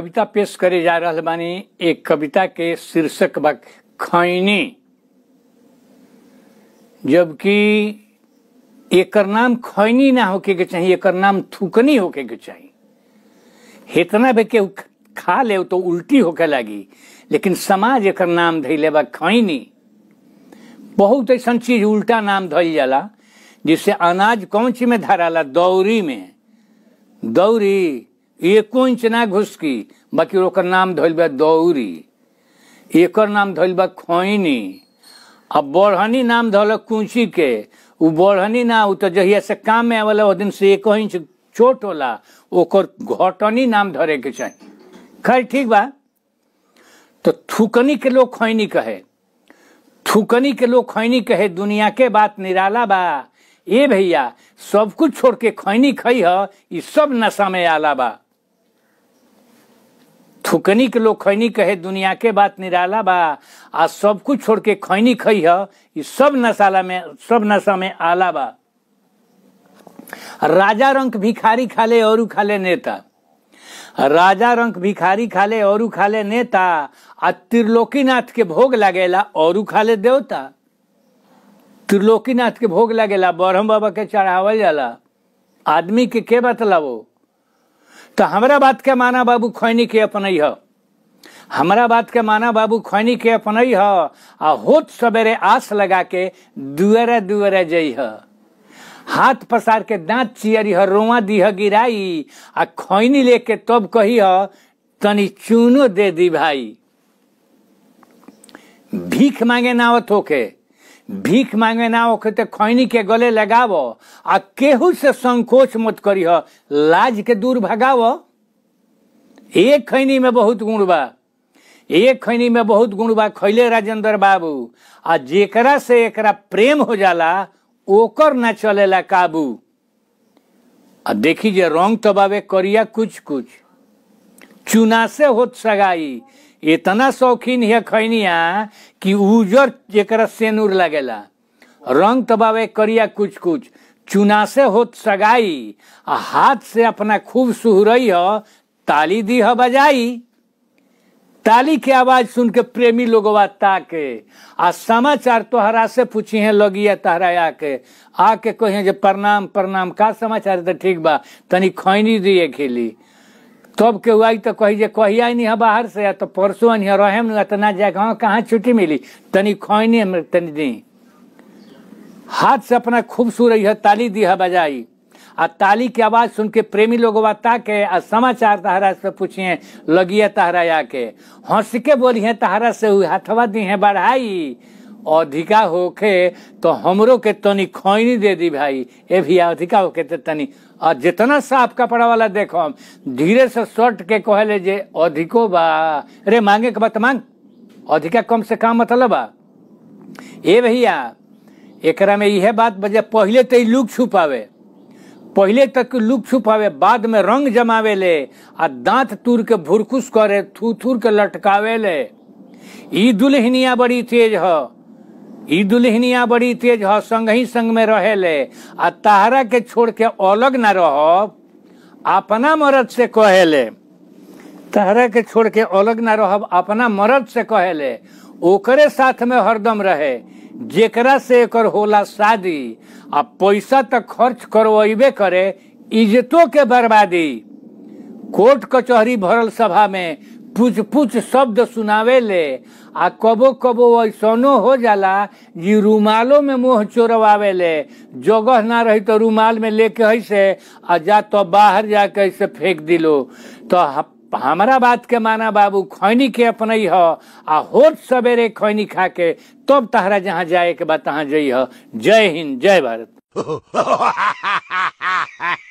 कविता पेश करे जा रहा बानी एक कविता के शीर्षक बा खैनी जबकि एक नाम खैनी ना होके के चाहिए एक नाम थुकनी होके के चाहिए इतना भी के खा ले तो उल्टी होके लगी लेकिन समाज एक नाम धैले बा खैनी बहुत ऐसा चीज उल्टा नाम धल जाला जिससे अनाज कौन चीज में धराला दौरी में दौरी एको इंच ना घुसकी बाकी ओकर नाम धोल बा दौरी एक नाम धोल बा खोइनी अब बढ़हनी नाम धोल कुंची के उ बढ़हनी ना उ तो जहिया से काम में आवेला ओ दिन से एक इंच छोट होला ओकर घटनी नाम धरे के चाहे खैर ठीक बा तो थुकनी के लोग खैनी कहे थुकनी के लोग खैनी कहे दुनिया के बात निराला बा ए भैया सब कुछ छोड़ के खैनी खई ह सब नशा में आला बा थुकनी के लोग खैनी कहे दुनिया के बात निराला बा आ सब कुछ छोड़ के खैनी खै है ये सब नशाला में सब नशा में आला बा राजा रंग भिखारी खाले और खाले नेता राजा रंग भिखारी खाले और खाले नेता आ त्रिलोकीनाथ के भोग लगेला और खाले देवता त्रिलोकीनाथ के भोग लगेला ब्रह्म बाबा के चढ़ावल जाला आदमी के के बतलावो तो हमारा बात के माना बाबू खैनी के अपन है हमारा बात के माना बाबू खैनी के अपन है आ होत सवेरे आस लगा के दुअरे दुअरे जई हाथ पसार के दांत चियरी ह रोआ दीह गिराई आ खैनी लेके तब कही ह तनी चूनो दे दी भाई भीख मांगे नावत होके भीख मांगे ना ओखते खैनी के गले लगाव आ केहू से संकोच मत करी हो लाज के दूर भगाव एक खैनी में बहुत गुण बा एक खैनी में बहुत गुण बा खैले राजेंद्र बाबू आ जेकरा से एकरा प्रेम हो जाला ओकर ना चलेला काबू आ देखी जे रंग तबावे करिया कुछ कुछ चुना से होत सगाई इतना शौकीन है खैनिया कि उजर जरा सेनूर लगेला रंग तबावे करिया कुछ कुछ चुना से होत सगाई आ हाथ से अपना खूब सुहरई हो ताली दी हो बजाई ताली के आवाज सुन के प्रेमी लोगवा ताके आ समाचार तोहरा से पूछी है लगिया तहरा आके आके कहे जे प्रणाम प्रणाम का समाचार तो ठीक बा तनी खैनी दिए खेली तब के आई तो कही कही आई नहीं हाँ बाहर से तो परसों आनी रहे ना तो ना जाके हाँ कहाँ छुट्टी मिली तनी खोने हम तनी दी हाथ से अपना खूबसूरत यह ताली दी है बजाई आ ताली की आवाज सुन के प्रेमी लोग बता के आ समाचार तहरा से पूछिए लगिए तहरा आके हंस के बोलिए तहरा से हुई हथवा दी है बढ़ाई अधिका होके तो हमरो के तनी खैनी दे दी भाई ए भी अधिका होके तो तनी और जितना साफ कपड़ा वाला देखो हम धीरे से शर्ट के कहले जे अधिको बा अरे मांगे के बात मांग अधिका कम से कम मतलब बा ए भैया एकरा में यह बात बजे पहले तो लुक छुपावे पहले तक लुक छुपावे बाद में रंग जमावे ले आ दांत तूर के भुरकुस करे थू थूर के लटकावे ले ई दुल्हनिया बड़ी तेज है ई दुल्हनिया बड़ी तेज ह संग ही संग में रहेले आ तहरा के छोड़ के अलग ना रह अपना मरद से कहेले तहरा के छोड़ के अलग ना रह अपना मरद से कहले ओकरे साथ में हरदम रहे जेकरा से एकर होला शादी आ पैसा तक खर्च करवेबे करे इज्जतों के बर्बादी कोर्ट कचहरी भरल सभा में पूछ पुछ शब्द ले आ कबो कबो ऐसनो हो जाला जी रुमालो में मोह ले जगह ना रही तो रुमाल में लेके ऐसे आ जा तो बाहर जाके ऐसे फेंक दिलो तो हमारा बात के माना बाबू खैनी के अपने हो आ होत सवेरे खैनी खा के तब तहरा जहाँ जाए के बा तहाँ जइह जय हिंद जय भारत